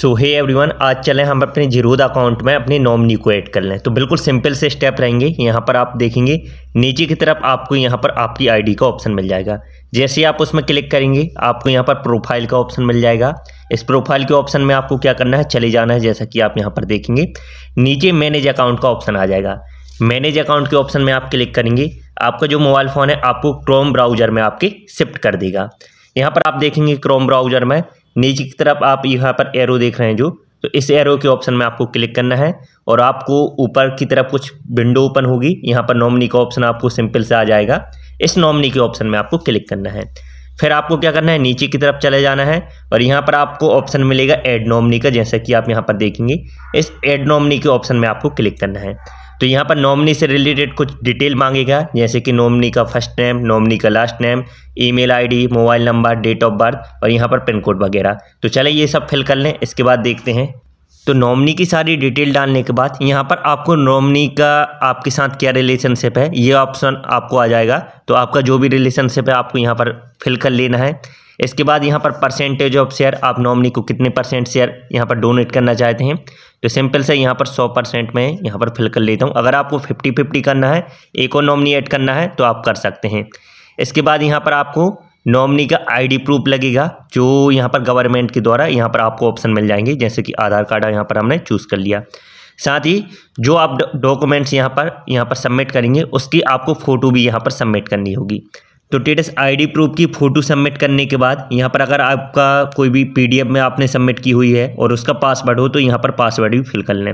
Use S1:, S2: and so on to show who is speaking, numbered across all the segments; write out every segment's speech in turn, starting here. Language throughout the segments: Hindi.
S1: सो हे एवरीवन आज चलें हम अपने जीरोद अकाउंट में अपनी नॉमनी को ऐड कर लें तो बिल्कुल सिंपल से स्टेप रहेंगे यहाँ पर आप देखेंगे नीचे की तरफ आपको यहाँ पर आपकी आईडी का ऑप्शन मिल जाएगा जैसे ही आप उसमें क्लिक करेंगे आपको यहाँ पर प्रोफाइल का ऑप्शन मिल जाएगा इस प्रोफाइल के ऑप्शन में आपको क्या करना है चले जाना है जैसा कि आप यहाँ पर देखेंगे नीचे मैनेज अकाउंट का ऑप्शन आ जाएगा मैनेज अकाउंट के ऑप्शन में आप क्लिक करेंगे आपका जो मोबाइल फ़ोन है आपको क्रोम ब्राउज़र में आपके शिफ्ट कर देगा यहाँ पर आप देखेंगे क्रोम ब्राउज़र में नीचे की तरफ आप यहाँ पर एरो देख रहे हैं जो तो इस एरो के ऑप्शन में आपको क्लिक करना है और आपको ऊपर की तरफ कुछ विंडो ओपन होगी यहाँ पर नॉमनी का ऑप्शन आपको सिंपल से आ जाएगा इस नॉमनी के ऑप्शन में आपको क्लिक करना है फिर आपको क्या करना है नीचे की तरफ चले जाना है और यहाँ पर आपको ऑप्शन मिलेगा एड नॉमनी का जैसा कि आप यहाँ पर देखेंगे इस एड नॉमनी के ऑप्शन में आपको क्लिक करना है तो यहाँ पर नॉमनी से रिलेटेड कुछ डिटेल मांगेगा जैसे कि नॉमनी का फर्स्ट नेम नॉमनी का last name email ID, mobile number date of birth और यहाँ पर पिन कोड वगैरह तो चले ये सब फिल कर लें इसके बाद देखते हैं तो नॉमनी की सारी डिटेल डालने के बाद यहाँ पर आपको नॉमनी का आपके साथ क्या रिलेशनशिप है ये ऑप्शन आपको आ जाएगा तो आपका जो भी रिलेशनशिप है आपको यहाँ पर फिल कर लेना है इसके बाद यहाँ पर परसेंटेज ऑफ शेयर आप नॉमनी को कितने परसेंट शेयर यहाँ पर डोनेट करना चाहते हैं तो सिंपल से यहाँ पर सौ परसेंट मैं यहाँ पर फिल कर लेता हूँ अगर आपको फिफ्टी फिफ्टी करना है एक और नॉमनी ऐड करना है तो आप कर सकते हैं इसके बाद यहाँ पर आपको नॉमनी का आईडी प्रूफ लगेगा जो यहाँ पर गवर्नमेंट के द्वारा यहाँ पर आपको ऑप्शन मिल जाएंगे जैसे कि आधार कार्ड यहाँ पर हमने चूज़ कर लिया साथ ही जो आप डॉक्यूमेंट्स यहाँ पर यहाँ पर सबमिट करेंगे उसकी आपको फ़ोटो भी यहाँ पर सबमिट करनी होगी तो टेटस आईडी प्रूफ की फ़ोटो सबमिट करने के बाद यहाँ पर अगर आपका कोई भी पीडीएफ में आपने सबमिट की हुई है और उसका पासवर्ड हो तो यहाँ पर पासवर्ड भी फिल कर लें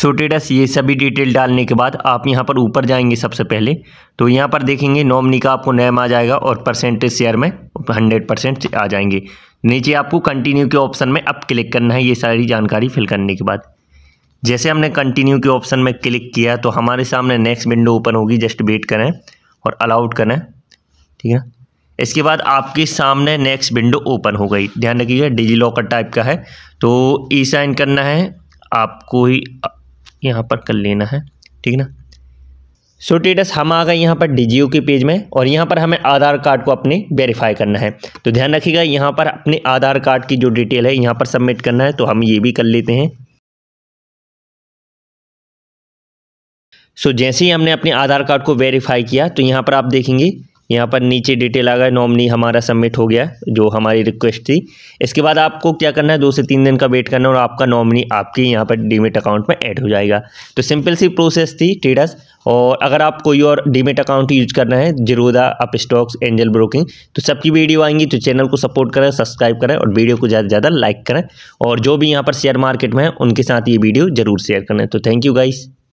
S1: सो टेटस ये सभी डिटेल डालने के बाद आप यहाँ पर ऊपर जाएंगे सबसे पहले तो यहाँ पर देखेंगे नॉमनी का आपको नैम आ जाएगा और परसेंटेज शेयर में हंड्रेड परसेंट आ जाएंगे नीचे आपको कंटिन्यू के ऑप्शन में अब क्लिक करना है ये सारी जानकारी फिल करने के बाद जैसे हमने कंटिन्यू के ऑप्शन में क्लिक किया तो हमारे सामने नेक्स्ट विंडो ओपन होगी जस्ट वेट करें और अलाउड करें ठीक है इसके बाद आपके सामने नेक्स्ट विंडो ओपन हो गई ध्यान रखिएगा डिजी लॉकर टाइप का है तो ई साइन करना है आपको ही यहाँ पर कर लेना है ठीक है ना सो so, टेटस हम आ गए यहाँ पर डी के पेज में और यहाँ पर हमें आधार कार्ड को अपने वेरीफाई करना है तो ध्यान रखिएगा यहाँ पर अपने आधार कार्ड की जो डिटेल है यहाँ पर सबमिट करना है तो हम ये भी कर लेते हैं सो so, जैसे ही हमने अपने आधार कार्ड को वेरीफाई किया तो यहाँ पर आप देखेंगे यहाँ पर नीचे डिटेल आ गया नॉमनी हमारा सबमिट हो गया जो हमारी रिक्वेस्ट थी इसके बाद आपको क्या करना है दो से तीन दिन का वेट करना और आपका नॉमनी आपके यहाँ पर डीमेट अकाउंट में ऐड हो जाएगा तो सिंपल सी प्रोसेस थी ट्रेडर्स और अगर आप कोई और डीमेट अकाउंट यूज करना है Zerodha Upstox Angel Broking तो सबकी वीडियो आएंगी तो चैनल को सपोर्ट करें सब्सक्राइब करें और वीडियो को ज़्यादा से ज़्यादा लाइक करें और जो भी यहाँ पर शेयर मार्केट में है उनके साथ ये वीडियो ज़रूर शेयर करें तो थैंक यू गाइस